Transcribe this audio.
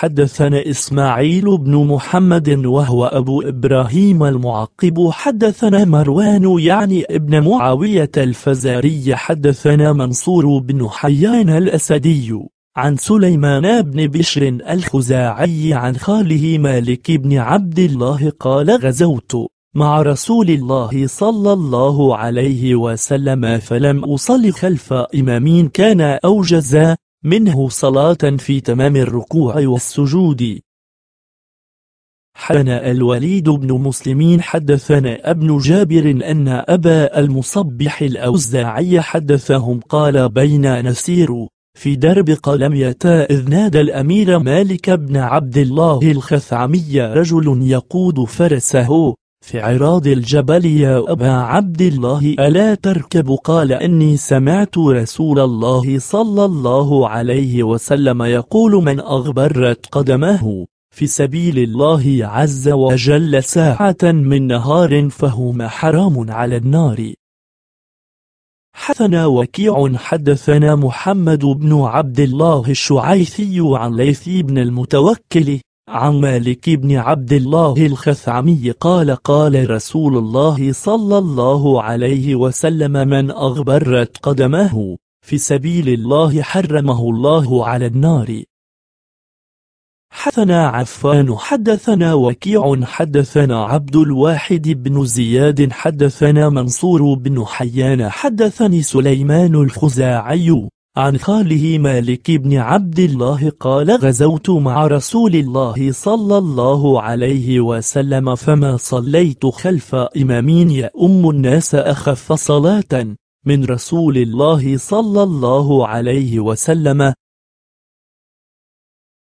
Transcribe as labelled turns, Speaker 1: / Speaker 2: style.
Speaker 1: حدثنا إسماعيل بن محمد وهو أبو إبراهيم المعقب حدثنا مروان يعني ابن معاوية الفزاري حدثنا منصور بن حيان الأسدي عن سليمان بن بشر الخزاعي عن خاله مالك بن عبد الله قال غزوت مع رسول الله صلى الله عليه وسلم فلم أصل خلف إمام كان أوجزا منه صلاة في تمام الركوع والسجود حدثنا الوليد بن مسلمين حدثنا ابن جابر أن أبا المصبح الأوزاعي حدثهم قال بين نسير في درب قلم قلميتا إذ نادى الأمير مالك بن عبد الله الخثعمي رجل يقود فرسه في عراض الجبل يا أبا عبد الله ألا تركب قال إني سمعت رسول الله صلى الله عليه وسلم يقول من أغبرت قدمه في سبيل الله عز وجل ساعة من نهار فهما حرام على النار حثنا وكيع حدثنا محمد بن عبد الله الشعيثي عن ليث بن المتوكل عن مالك بن عبد الله الخثعمي قال قال رسول الله صلى الله عليه وسلم من أغبرت قدمه في سبيل الله حرمه الله على النار حدثنا عفان حدثنا وكيع حدثنا عبد الواحد بن زياد حدثنا منصور بن حيان حدثني سليمان الخزاعي عن خاله مالك بن عبد الله قال غزوت مع رسول الله صلى الله عليه وسلم فما صليت خلف يا أم الناس أخف صلاة من رسول الله صلى الله عليه وسلم